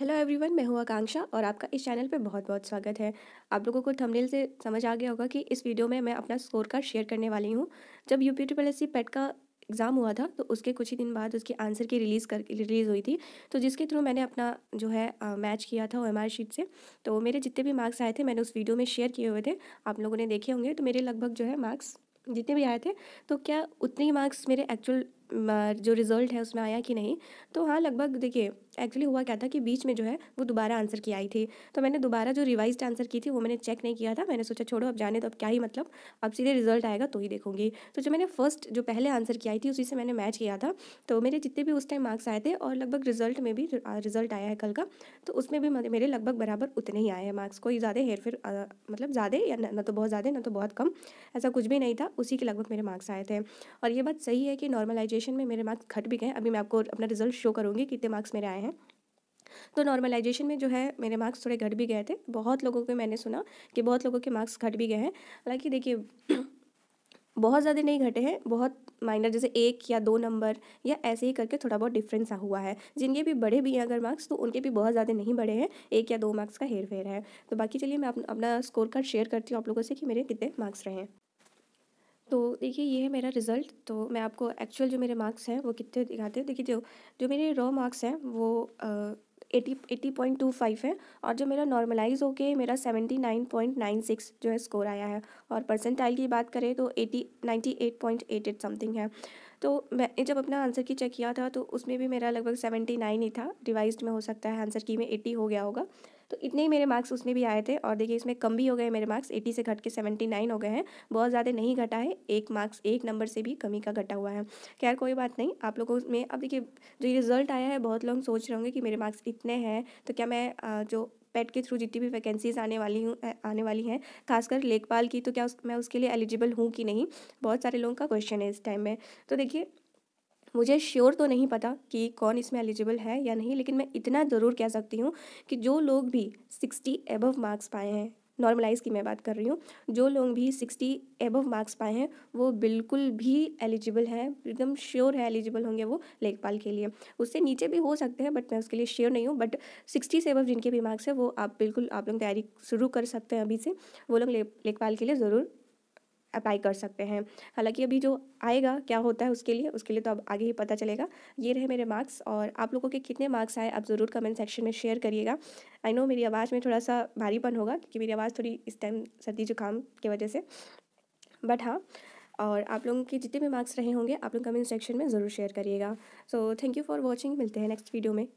hello everyone मैं हूं आकांक्षा और आपका इस चैनल पे बहुत बहुत स्वागत है आप लोगों को थंबनेल से समझ आ गया होगा कि इस वीडियो में मैं अपना स्कोर कार्ड शेयर करने वाली हूं जब U P T S C PET का एग्ज़ाम हुआ था तो उसके कुछ ही दिन बाद उसकी आंसर की रिलीज़ कर रिलीज़ हुई थी तो जिसके थ्रू मैंने अपना जो है मैच किया था ओ एम आर शीट से तो मेरे जितने भी मार्क्स आए थे मैंने उस वीडियो में शेयर किए हुए थे आप लोगों ने देखे होंगे तो मेरे लगभग जो है मार्क्स जितने भी आए थे तो क्या उतने ही मार्क्स मेरे एक्चुअल जो रिज़ल्ट है उसमें आया कि नहीं तो हाँ लगभग देखिए एक्चुअली हुआ क्या था कि बीच में जो है वो दोबारा आंसर की आई थी तो मैंने दोबारा जो रिवाइज आंसर की थी वो मैंने चेक नहीं किया था मैंने सोचा छोड़ो अब जाने तो अब क्या ही मतलब अब सीधे रिजल्ट आएगा तो ही देखूंगी तो जो मैंने फर्स्ट जो पहले आंसर की आई थी उसी से मैंने मैच किया था तो मेरे जितने भी उस टाइम मार्क्स आए थे और लगभग रिजल्ट में भी रिजल्ट आया है कल का तो उसमें भी मेरे लगभग बराबर उतने ही आए हैं मार्क्स कोई ज़्यादा हेर फिर मतलब ज़्यादा या ना तो बहुत ज़्यादा ना तो बहुत कम ऐसा कुछ भी नहीं था उसी के लगभग मेरे मार्क्स आए थे और ये बात सही है कि नॉर्मलाइजेशन नॉर्मलाइजेशन में मेरे मार्क्स घट भी गए अभी मैं आपको अपना रिजल्ट शो करूँगी कितने मार्क्स मेरे आए हैं तो नॉर्मलाइजेशन में जो है मेरे मार्क्स थोड़े घट भी गए थे बहुत लोगों के मैंने सुना कि बहुत लोगों के मार्क्स घट भी गए हैं हालांकि देखिए बहुत ज़्यादा नहीं घटे हैं बहुत माइनर जैसे एक या दो नंबर या ऐसे ही करके थोड़ा बहुत डिफरेंस हुआ है जिनके भी बड़े भी हैं अगर मार्क्स तो उनके भी बहुत ज़्यादा नहीं बढ़े हैं एक या दो मार्क्स का हेर फेर है तो बाकी चलिए मैं अपना स्कोर कार्ड शेयर करती हूँ आप लोगों से कि मेरे कितने मार्क्स रहे हैं तो देखिए ये है मेरा रिज़ल्ट तो मैं आपको एक्चुअल जो मेरे मार्क्स हैं वो कितने दिखाते हैं देखिए जो जो मेरे रॉ मार्क्स हैं वो eighty eighty point two five है और जो मेरा नॉर्मलाइज होके मेरा seventy nine point nine six जो है स्कोर आया है और परसेंटाइल की बात करें तो eighty ninety eight point eight eight something है तो मैंने जब अपना आंसर की चेक किया था तो उसमें भी मेरा लगभग सेवेंटी नाइन ही था रिवाइज में हो सकता है आंसर की में एटी हो गया होगा तो इतने ही मेरे मार्क्स उसमें भी आए थे और देखिए इसमें कम भी हो गए मेरे मार्क्स एटी से घट के सेवेंटी नाइन हो गए हैं बहुत ज़्यादा नहीं घटा है एक मार्क्स एक नंबर से भी कमी का घटा हुआ है खैर कोई बात नहीं आप लोगों में अब देखिए जो ये रिज़ल्ट आया है बहुत लोग सोच रहे होंगे कि मेरे मार्क्स इतने हैं तो क्या मैं जो पेट के थ्रू जितनी भी वैकेंसीज आने वाली हूँ आने वाली हैं खासकर लेखपाल की तो क्या उस, मैं उसके लिए एलिजिबल हूँ कि नहीं बहुत सारे लोगों का क्वेश्चन है इस टाइम में तो देखिए मुझे श्योर तो नहीं पता कि कौन इसमें एलिजिबल है या नहीं लेकिन मैं इतना ज़रूर कह सकती हूँ कि जो लोग भी सिक्सटी एबव मार्क्स पाए हैं नॉर्मलाइज़ की मैं बात कर रही हूँ जो लोग भी सिक्सटी एबव मार्क्स पाए हैं वो बिल्कुल भी एलिजिबल हैं एकदम श्योर है एलिजिबल होंगे वो लेखपाल के लिए उससे नीचे भी हो सकते हैं बट मैं उसके लिए श्योर नहीं हूँ बट सिक्सटी से एबव जिनके भी मार्क्स हैं वो आप बिल्कुल आप लोग तैयारी शुरू कर सकते हैं अभी से वो लोग ले, लेखपाल के लिए ज़रूर अप्लाई कर सकते हैं हालांकि अभी जो आएगा क्या होता है उसके लिए उसके लिए तो अब आगे ही पता चलेगा ये रहे मेरे मार्क्स और आप लोगों के कितने मार्क्स आए आप ज़रूर कमेंट सेक्शन में शेयर करिएगा आई नो मेरी आवाज़ में थोड़ा सा भारीपन होगा क्योंकि मेरी आवाज़ थोड़ी इस टाइम सर्दी जुकाम की वजह से बट हाँ और आप लोगों के जितने भी मार्क्स रहे होंगे आप लोग कमेंट सेक्शन में ज़रूर शेयर करिएगा so thank you for watching मिलते हैं नेक्स्ट वीडियो में